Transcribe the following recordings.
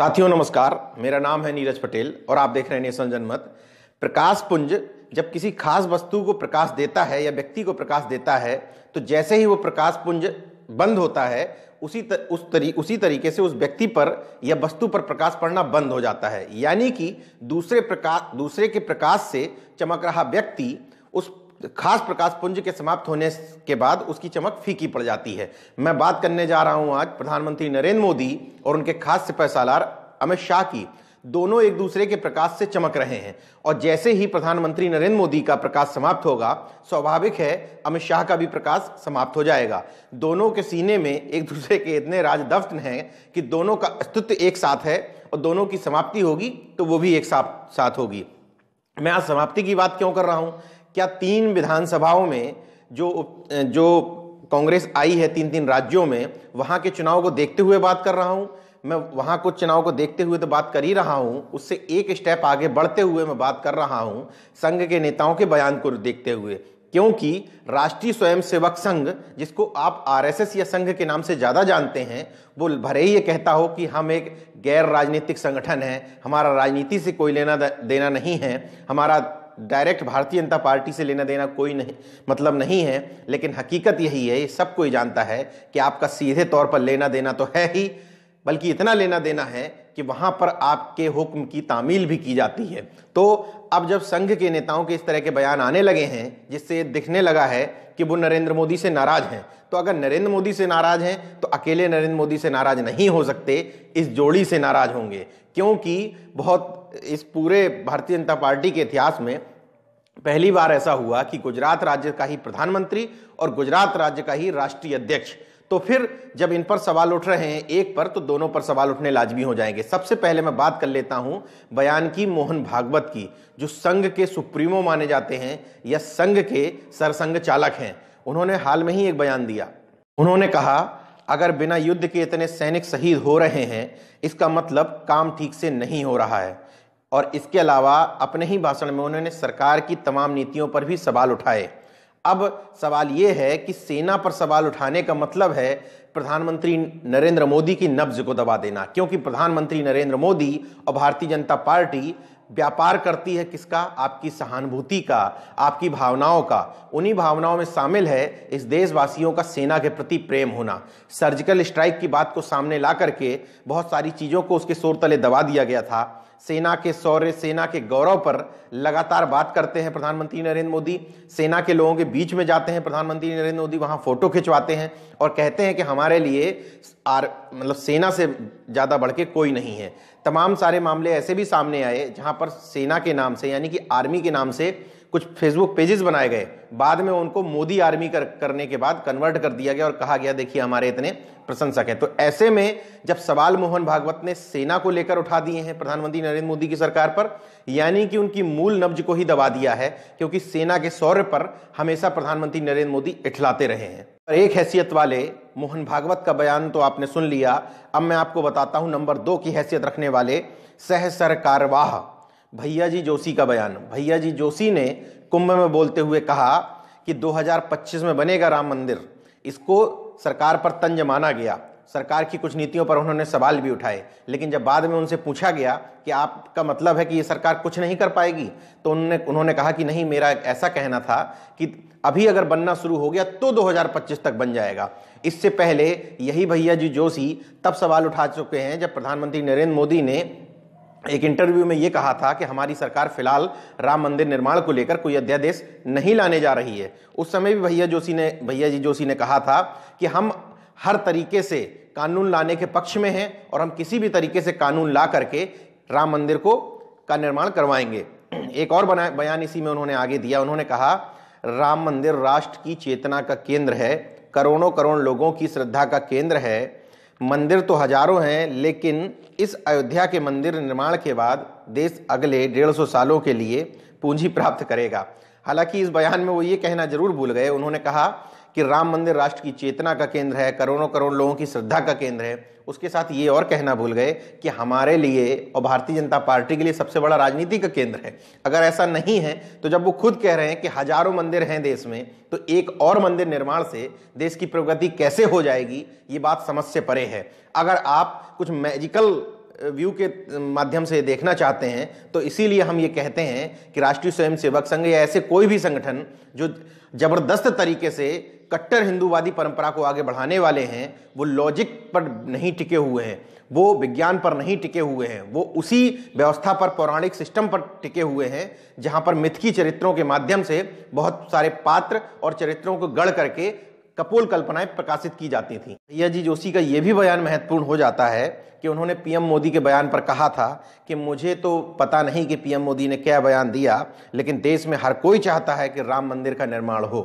साथियों नमस्कार मेरा नाम है नीरज पटेल और आप देख रहे हैं नेशनल जनमत प्रकाश पुंज जब किसी खास वस्तु को प्रकाश देता है या व्यक्ति को प्रकाश देता है तो जैसे ही वो प्रकाश पुंज बंद होता है उसी तर, उस तरी उसी तरीके से उस व्यक्ति पर या वस्तु पर प्रकाश पड़ना बंद हो जाता है यानी कि दूसरे प्रकाश दूसरे के प्रकाश से चमक रहा व्यक्ति उस खास प्रकाश पुंज के समाप्त होने के बाद उसकी चमक फीकी पड़ जाती है मैं बात करने जा रहा हूं आज प्रधानमंत्री नरेंद्र मोदी और उनके खास सिपह सालार अमित शाह की दोनों एक दूसरे के प्रकाश से चमक रहे हैं और जैसे ही प्रधानमंत्री नरेंद्र मोदी का प्रकाश समाप्त होगा स्वाभाविक है अमित शाह का भी प्रकाश समाप्त हो जाएगा दोनों के सीने में एक दूसरे के इतने राजदफ्त हैं कि दोनों का अस्तित्व एक साथ है और दोनों की समाप्ति होगी तो वो भी एक साथ साथ होगी मैं आज समाप्ति की बात क्यों कर रहा हूं क्या तीन विधानसभाओं में जो जो कांग्रेस आई है तीन तीन राज्यों में वहाँ के चुनाव को देखते हुए बात कर रहा हूँ मैं वहाँ को चुनाव को देखते हुए तो बात कर ही रहा हूँ उससे एक स्टेप आगे बढ़ते हुए मैं बात कर रहा हूँ संघ के नेताओं के बयान को देखते हुए क्योंकि राष्ट्रीय स्वयंसेवक संघ जिसको आप आरएसएस या संघ के नाम से ज़्यादा जानते हैं वो भरे ही ये कहता हो कि हम एक गैर राजनीतिक संगठन है हमारा राजनीति से कोई लेना देना नहीं है हमारा डायरेक्ट भारतीय जनता पार्टी से लेना देना कोई नहीं मतलब नहीं है लेकिन हकीकत यही है ये सब कोई जानता है कि आपका सीधे तौर पर लेना देना तो है ही बल्कि इतना लेना देना है कि वहाँ पर आपके हुक्म की तामील भी की जाती है तो अब जब संघ के नेताओं के इस तरह के बयान आने लगे हैं जिससे दिखने लगा है कि वो नरेंद्र मोदी से नाराज हैं तो अगर नरेंद्र मोदी से नाराज हैं तो अकेले नरेंद्र मोदी से नाराज नहीं हो सकते इस जोड़ी से नाराज होंगे क्योंकि बहुत इस पूरे भारतीय जनता पार्टी के इतिहास में पहली बार ऐसा हुआ कि गुजरात राज्य का ही प्रधानमंत्री और गुजरात राज्य का ही राष्ट्रीय अध्यक्ष तो फिर जब इन पर सवाल उठ रहे हैं एक पर तो दोनों पर सवाल उठने लाजमी हो जाएंगे सबसे पहले मैं बात कर लेता हूं बयान की मोहन भागवत की जो संघ के सुप्रीमो माने जाते हैं या संघ के सरसंघ चालक हैं उन्होंने हाल में ही एक बयान दिया उन्होंने कहा अगर बिना युद्ध के इतने सैनिक शहीद हो रहे हैं इसका मतलब काम ठीक से नहीं हो रहा है और इसके अलावा अपने ही भाषण में उन्होंने सरकार की तमाम नीतियों पर भी सवाल उठाए अब सवाल ये है कि सेना पर सवाल उठाने का मतलब है प्रधानमंत्री नरेंद्र मोदी की नब्ज को दबा देना क्योंकि प्रधानमंत्री नरेंद्र मोदी और भारतीय जनता पार्टी व्यापार करती है किसका आपकी सहानुभूति का आपकी भावनाओं का उन्हीं भावनाओं में शामिल है इस देशवासियों का सेना के प्रति प्रेम होना सर्जिकल स्ट्राइक की बात को सामने ला करके बहुत सारी चीज़ों को उसके शोर तले दबा दिया गया था सेना के शौर्य सेना के गौरव पर लगातार बात करते हैं प्रधानमंत्री नरेंद्र मोदी सेना के लोगों के बीच में जाते हैं प्रधानमंत्री नरेंद्र मोदी वहां फोटो खिंचवाते हैं और कहते हैं कि हमारे लिए आर मतलब सेना से ज़्यादा बढ़ के कोई नहीं है तमाम सारे मामले ऐसे भी सामने आए जहां पर सेना के नाम से यानी कि आर्मी के नाम से कुछ फेसबुक पेजेस बनाए गए बाद में उनको मोदी आर्मी कर, करने के बाद कन्वर्ट कर दिया गया और कहा गया देखिए हमारे इतने प्रशंसक हैं तो ऐसे में जब सवाल मोहन भागवत ने सेना को लेकर उठा दिए हैं प्रधानमंत्री नरेंद्र मोदी की सरकार पर यानी कि उनकी मूल नब्ज को ही दबा दिया है क्योंकि सेना के शौर्य पर हमेशा प्रधानमंत्री नरेंद्र मोदी इठलाते रहे हैं और एक हैसियत वाले मोहन भागवत का बयान तो आपने सुन लिया अब मैं आपको बताता हूं नंबर दो की हैसियत रखने वाले सह सरकारवाह भैया जी जोशी का बयान भैया जी जोशी ने कुंभ में बोलते हुए कहा कि 2025 में बनेगा राम मंदिर इसको सरकार पर तंज माना गया सरकार की कुछ नीतियों पर उन्होंने सवाल भी उठाए लेकिन जब बाद में उनसे पूछा गया कि आपका मतलब है कि ये सरकार कुछ नहीं कर पाएगी तो उन्होंने उन्होंने कहा कि नहीं मेरा ऐसा कहना था कि अभी अगर बनना शुरू हो गया तो 2025 तक बन जाएगा इससे पहले यही भैया जी जोशी तब सवाल उठा चुके हैं जब प्रधानमंत्री नरेंद्र मोदी ने एक इंटरव्यू में ये कहा था कि हमारी सरकार फिलहाल राम मंदिर निर्माण को लेकर कोई अध्यादेश नहीं लाने जा रही है उस समय भी भैया जोशी ने भैया जी जोशी ने कहा था कि हम हर तरीके से कानून लाने के पक्ष में हैं और हम किसी भी तरीके से कानून ला करके राम मंदिर को का निर्माण करवाएंगे एक और बना बयान इसी में उन्होंने आगे दिया उन्होंने कहा राम मंदिर राष्ट्र की चेतना का केंद्र है करोड़ों करोड़ लोगों की श्रद्धा का केंद्र है मंदिर तो हजारों हैं लेकिन इस अयोध्या के मंदिर निर्माण के बाद देश अगले डेढ़ सौ सालों के लिए पूंजी प्राप्त करेगा हालांकि इस बयान में वो ये कहना जरूर भूल गए उन्होंने कहा कि राम मंदिर राष्ट्र की चेतना का केंद्र है करोड़ों करोड़ लोगों की श्रद्धा का केंद्र है उसके साथ ये और कहना भूल गए कि हमारे लिए और भारतीय जनता पार्टी के लिए सबसे बड़ा राजनीति का केंद्र है अगर ऐसा नहीं है तो जब वो खुद कह रहे हैं कि हजारों मंदिर हैं देश में तो एक और मंदिर निर्माण से देश की प्रगति कैसे हो जाएगी ये बात समझ से परे है अगर आप कुछ मैजिकल व्यू के माध्यम से देखना चाहते हैं तो इसीलिए हम ये कहते हैं कि राष्ट्रीय स्वयंसेवक संघ या ऐसे कोई भी संगठन जो जबरदस्त तरीके से कट्टर हिंदूवादी परंपरा को आगे बढ़ाने वाले हैं वो लॉजिक पर नहीं टिके हुए हैं वो विज्ञान पर नहीं टिके हुए हैं वो उसी व्यवस्था पर पौराणिक सिस्टम पर टिके हुए हैं जहाँ पर मिथकी चरित्रों के माध्यम से बहुत सारे पात्र और चरित्रों को गढ़ करके कपोल कल्पनाएं प्रकाशित की जाती थी भैया जी जोशी का ये भी बयान महत्वपूर्ण हो जाता है कि उन्होंने पीएम मोदी के बयान पर कहा था कि मुझे तो पता नहीं कि पीएम मोदी ने क्या बयान दिया लेकिन देश में हर कोई चाहता है कि राम मंदिर का निर्माण हो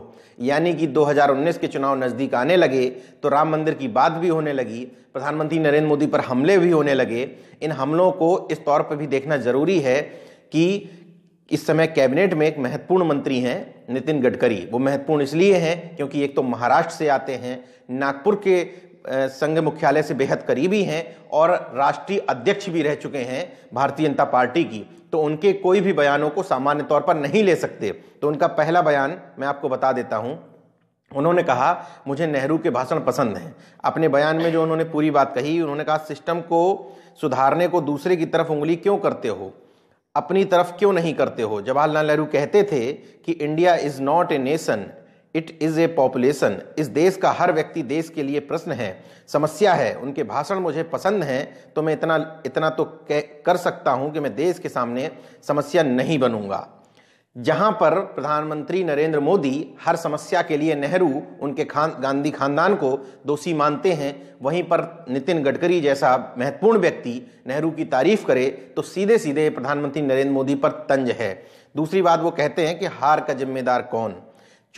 यानी कि 2019 के चुनाव नज़दीक आने लगे तो राम मंदिर की बात भी होने लगी प्रधानमंत्री नरेंद्र मोदी पर हमले भी होने लगे इन हमलों को इस तौर पर भी देखना ज़रूरी है कि इस समय कैबिनेट में एक महत्वपूर्ण मंत्री हैं नितिन गडकरी वो महत्वपूर्ण इसलिए हैं क्योंकि एक तो महाराष्ट्र से आते हैं नागपुर के संघ मुख्यालय से बेहद करीबी हैं और राष्ट्रीय अध्यक्ष भी रह चुके हैं भारतीय जनता पार्टी की तो उनके कोई भी बयानों को सामान्य तौर पर नहीं ले सकते तो उनका पहला बयान मैं आपको बता देता हूं उन्होंने कहा मुझे नेहरू के भाषण पसंद हैं अपने बयान में जो उन्होंने पूरी बात कही उन्होंने कहा सिस्टम को सुधारने को दूसरे की तरफ उंगली क्यों करते हो अपनी तरफ क्यों नहीं करते हो जवाहरलाल नेहरू कहते थे कि India is not a nation it is a population इस देश का हर व्यक्ति देश के लिए प्रश्न है समस्या है उनके भाषण मुझे पसंद हैं तो मैं इतना इतना तो कर सकता हूं कि मैं देश के सामने समस्या नहीं बनूंगा जहां पर प्रधानमंत्री नरेंद्र मोदी हर समस्या के लिए नेहरू उनके खान गांधी खानदान को दोषी मानते हैं वहीं पर नितिन गडकरी जैसा महत्वपूर्ण व्यक्ति नेहरू की तारीफ करे तो सीधे सीधे प्रधानमंत्री नरेंद्र मोदी पर तंज है दूसरी बात वो कहते हैं कि हार का जिम्मेदार कौन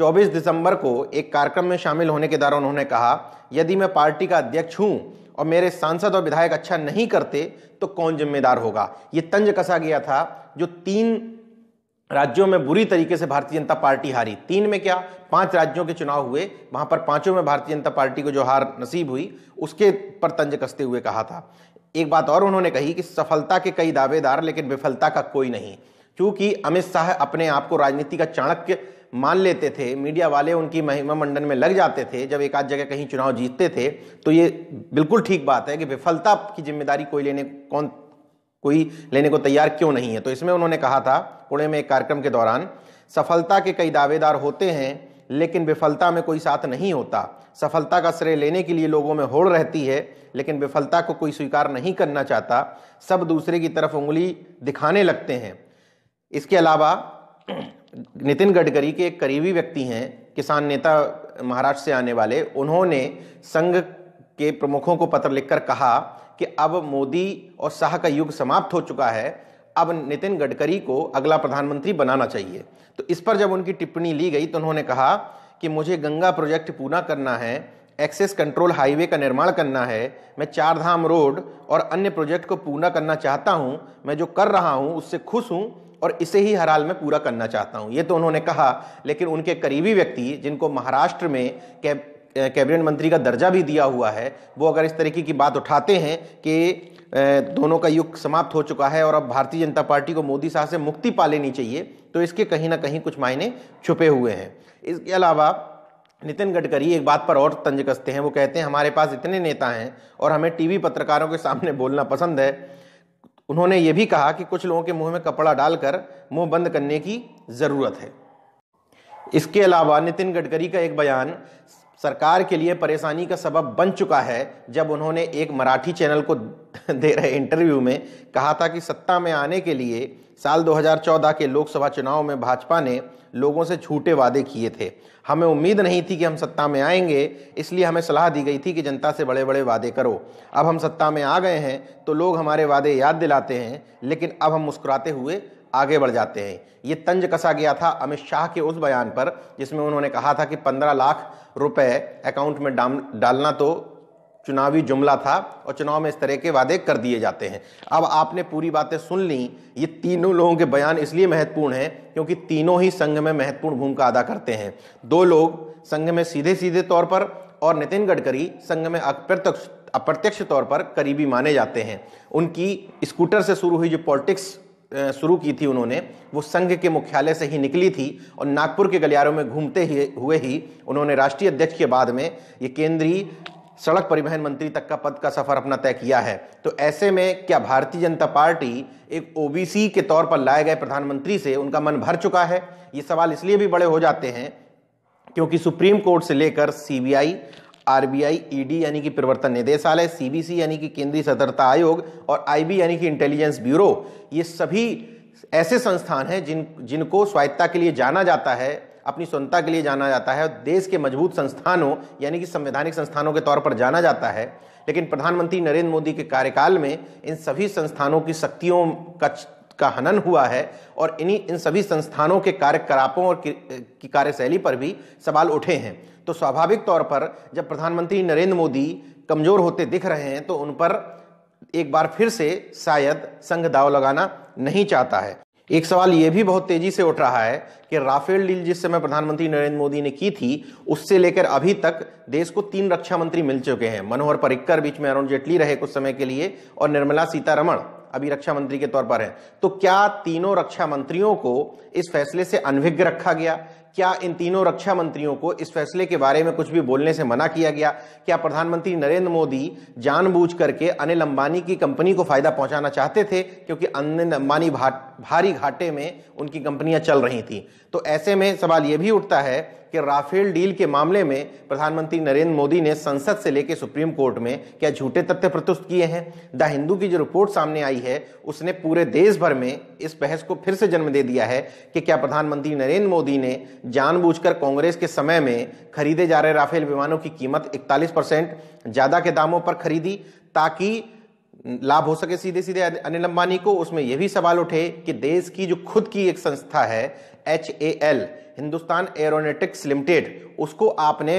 24 दिसंबर को एक कार्यक्रम में शामिल होने के दौरान उन्होंने कहा यदि मैं पार्टी का अध्यक्ष हूं और मेरे सांसद और विधायक अच्छा नहीं करते तो कौन जिम्मेदार होगा ये तंज कसा गया था जो तीन राज्यों में बुरी तरीके से भारतीय जनता पार्टी हारी तीन में क्या पांच राज्यों के चुनाव हुए वहां पर पांचों में भारतीय जनता पार्टी को जो हार नसीब हुई उसके पर तंज कसते हुए कहा था एक बात और उन्होंने कही कि सफलता के कई दावेदार लेकिन विफलता का कोई नहीं क्योंकि अमित शाह अपने आप को राजनीति का चाणक्य मान लेते थे मीडिया वाले उनकी महिमा मंडन में लग जाते थे जब एक आध जगह कहीं चुनाव जीतते थे तो ये बिल्कुल ठीक बात है कि विफलता की जिम्मेदारी कोई लेने कौन कोई लेने को तैयार क्यों नहीं है तो इसमें उन्होंने कहा था पुणे में एक कार्यक्रम के दौरान सफलता के कई दावेदार होते हैं लेकिन विफलता में कोई साथ नहीं होता सफलता का श्रेय लेने के लिए लोगों में होड़ रहती है लेकिन विफलता को कोई स्वीकार नहीं करना चाहता सब दूसरे की तरफ उंगली दिखाने लगते हैं इसके अलावा नितिन गडकरी के एक करीबी व्यक्ति हैं किसान नेता महाराष्ट्र से आने वाले उन्होंने संघ के प्रमुखों को पत्र लिखकर कहा कि अब मोदी और शाह का युग समाप्त हो चुका है अब नितिन गडकरी को अगला प्रधानमंत्री बनाना चाहिए तो इस पर जब उनकी टिप्पणी ली गई तो उन्होंने कहा कि मुझे गंगा प्रोजेक्ट पूरा करना है एक्सेस कंट्रोल हाईवे का निर्माण करना है मैं चारधाम रोड और अन्य प्रोजेक्ट को पूरा करना चाहता हूँ मैं जो कर रहा हूँ उससे खुश हूँ और इसे ही हर हाल में पूरा करना चाहता हूँ ये तो उन्होंने कहा लेकिन उनके करीबी व्यक्ति जिनको महाराष्ट्र में कैबिनेट मंत्री का दर्जा भी दिया हुआ है वो अगर इस तरीके की बात उठाते हैं कि दोनों का युग समाप्त हो चुका है और अब भारतीय जनता पार्टी को मोदी शाह से मुक्ति पा लेनी चाहिए तो इसके कहीं ना कहीं कुछ मायने छुपे हुए हैं इसके अलावा नितिन गडकरी एक बात पर और तंज कसते हैं वो कहते हैं हमारे पास इतने नेता हैं और हमें टीवी पत्रकारों के सामने बोलना पसंद है उन्होंने ये भी कहा कि कुछ लोगों के मुंह में कपड़ा डालकर मुंह बंद करने की ज़रूरत है इसके अलावा नितिन गडकरी का एक बयान सरकार के लिए परेशानी का सबब बन चुका है जब उन्होंने एक मराठी चैनल को दे रहे इंटरव्यू में कहा था कि सत्ता में आने के लिए साल 2014 के लोकसभा चुनाव में भाजपा ने लोगों से झूठे वादे किए थे हमें उम्मीद नहीं थी कि हम सत्ता में आएंगे इसलिए हमें सलाह दी गई थी कि जनता से बड़े बड़े वादे करो अब हम सत्ता में आ गए हैं तो लोग हमारे वादे याद दिलाते हैं लेकिन अब हम मुस्कुराते हुए आगे बढ़ जाते हैं ये तंज कसा गया था अमित शाह के उस बयान पर जिसमें उन्होंने कहा था कि पंद्रह लाख रुपए अकाउंट में डालना तो चुनावी जुमला था और चुनाव में इस तरह के वादे कर दिए जाते हैं अब आपने पूरी बातें सुन ली ये तीनों लोगों के बयान इसलिए महत्वपूर्ण हैं क्योंकि तीनों ही संघ में महत्वपूर्ण भूमिका अदा करते हैं दो लोग संघ में सीधे सीधे तौर पर और नितिन गडकरी संघ में अप्रत्यक्ष अप्रत्यक्ष तौर पर करीबी माने जाते हैं उनकी स्कूटर से शुरू हुई जो पॉलिटिक्स शुरू की थी उन्होंने वो संघ के मुख्यालय से ही निकली थी और नागपुर के गलियारों में घूमते ही हुए ही उन्होंने राष्ट्रीय अध्यक्ष के बाद में ये केंद्रीय सड़क परिवहन मंत्री तक का पद का सफर अपना तय किया है तो ऐसे में क्या भारतीय जनता पार्टी एक ओबीसी के तौर पर लाए गए प्रधानमंत्री से उनका मन भर चुका है ये सवाल इसलिए भी बड़े हो जाते हैं क्योंकि सुप्रीम कोर्ट से लेकर सीबीआई आरबीआई ईडी यानी कि प्रवर्तन निदेशालय सीबीसी यानी कि केंद्रीय सतर्कता आयोग और आईबी यानी कि इंटेलिजेंस ब्यूरो ये सभी ऐसे संस्थान हैं जिन जिनको स्वायत्ता के लिए जाना जाता है अपनी स्वतंत्रता के लिए जाना जाता है और देश के मजबूत संस्थानों यानी कि संवैधानिक संस्थानों के तौर पर जाना जाता है लेकिन प्रधानमंत्री नरेंद्र मोदी के कार्यकाल में इन सभी संस्थानों की शक्तियों का का हनन हुआ है और इन्हीं इन सभी संस्थानों के कार्यकलापों और की कार्यशैली पर भी सवाल उठे हैं तो स्वाभाविक तौर पर जब प्रधानमंत्री नरेंद्र मोदी कमज़ोर होते दिख रहे हैं तो उन पर एक बार फिर से शायद संघ दाव लगाना नहीं चाहता है एक सवाल यह भी बहुत तेजी से उठ रहा है कि राफेल डील जिस समय प्रधानमंत्री नरेंद्र मोदी ने की थी उससे लेकर अभी तक देश को तीन रक्षा मंत्री मिल चुके हैं मनोहर पर्रिकर बीच में अरुण जेटली रहे कुछ समय के लिए और निर्मला सीतारमण अभी रक्षा मंत्री के तौर पर हैं तो क्या तीनों रक्षा मंत्रियों को इस फैसले से अनभिज्ञ रखा गया क्या इन तीनों रक्षा मंत्रियों को इस फैसले के बारे में कुछ भी बोलने से मना किया गया क्या प्रधानमंत्री नरेंद्र मोदी जानबूझ करके अनिल अंबानी की कंपनी को फायदा पहुंचाना चाहते थे क्योंकि अनिल अंबानी भारी घाटे में उनकी कंपनियां चल रही थी तो ऐसे में सवाल यह भी उठता है कि राफेल डील के मामले में प्रधानमंत्री नरेंद्र मोदी ने संसद से लेकर सुप्रीम कोर्ट में क्या झूठे तथ्य प्रस्तुत किए हैं द हिंदू की जो रिपोर्ट सामने आई है उसने पूरे देश भर में इस बहस को फिर से जन्म दे दिया है कि क्या प्रधानमंत्री नरेंद्र मोदी ने जानबूझकर कांग्रेस के समय में खरीदे जा रहे राफेल विमानों की कीमत 41 परसेंट ज़्यादा के दामों पर खरीदी ताकि लाभ हो सके सीधे सीधे अनिल अंबानी को उसमें यह भी सवाल उठे कि देश की जो खुद की एक संस्था है H A L Hindustan Aeronautics Limited उसको आपने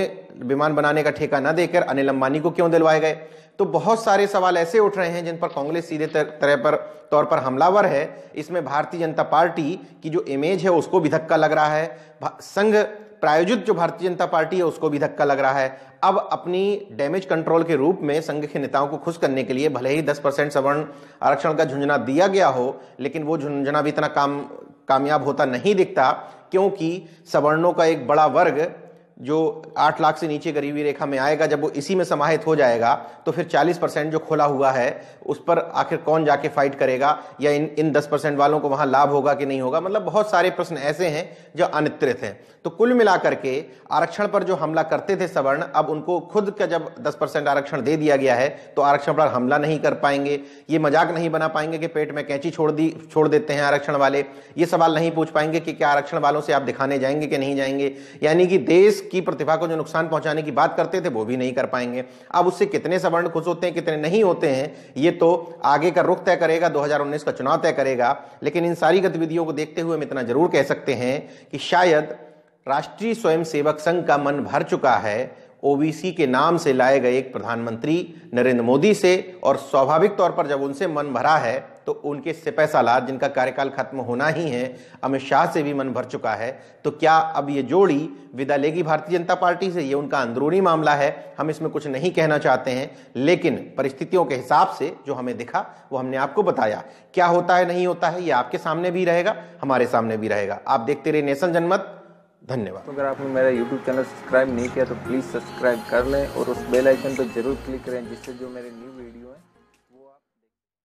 विमान बनाने का ठेका ना देकर अनिल अंबानी को क्यों दिलवाए गए तो बहुत सारे सवाल ऐसे उठ रहे हैं जिन पर कांग्रेस सीधे तरह पर तौर पर हमलावर है इसमें भारतीय जनता पार्टी की जो इमेज है उसको भी धक्का लग रहा है संघ प्रायोजित जो भारतीय जनता पार्टी है उसको भी धक्का लग रहा है अब अपनी डैमेज कंट्रोल के रूप में संघ के नेताओं को खुश करने के लिए भले ही 10 परसेंट सवर्ण आरक्षण का झुंझुना दिया गया हो लेकिन वो झुंझुना भी इतना काम कामयाब होता नहीं दिखता क्योंकि सवर्णों का एक बड़ा वर्ग जो आठ लाख से नीचे गरीबी रेखा में आएगा जब वो इसी में समाहित हो जाएगा तो फिर चालीस परसेंट जो खुला हुआ है उस पर आखिर कौन जाके फाइट करेगा या इन इन दस परसेंट वालों को वहाँ लाभ होगा कि नहीं होगा मतलब बहुत सारे प्रश्न ऐसे हैं जो अनित्रित हैं तो कुल मिलाकर के आरक्षण पर जो हमला करते थे सवर्ण अब उनको खुद का जब दस परसेंट आरक्षण दे दिया गया है तो आरक्षण पर हमला नहीं कर पाएंगे ये मजाक नहीं बना पाएंगे कि पेट में कैंची छोड़ दी छोड़ देते हैं आरक्षण वाले ये सवाल नहीं पूछ पाएंगे कि क्या आरक्षण वालों से आप दिखाने जाएंगे कि नहीं जाएंगे यानी कि देश की प्रतिभा को जो नुकसान पहुंचाने की बात करते थे वो भी नहीं कर पाएंगे अब उससे कितने सवर्ण खुश होते हैं कितने नहीं होते हैं ये तो आगे का रुख तय करेगा 2019 का चुनाव तय करेगा लेकिन इन सारी गतिविधियों को देखते हुए हम इतना जरूर कह सकते हैं कि शायद राष्ट्रीय स्वयंसेवक संघ का मन भर चुका है ओबीसी के नाम से लाए गए एक प्रधानमंत्री नरेंद्र मोदी से और स्वाभाविक तौर पर जब उनसे मन भरा है तो उनके सिपह सालार जिनका कार्यकाल खत्म होना ही है अमित शाह से भी मन भर चुका है तो क्या अब ये जोड़ी विदा लेगी भारतीय जनता पार्टी से ये उनका अंदरूनी मामला है हम इसमें कुछ नहीं कहना चाहते हैं लेकिन परिस्थितियों के हिसाब से जो हमें दिखा वो हमने आपको बताया क्या होता है नहीं होता है ये आपके सामने भी रहेगा हमारे सामने भी रहेगा आप देखते रहे नेशन जनमत धन्यवाद तो अगर आपने मेरा यूट्यूब चैनल सब्सक्राइब नहीं किया तो प्लीज़ सब्सक्राइब कर लें और उस बेल आइकन पर जरूर क्लिक करें जिससे जो मेरे न्यू वीडियो हैं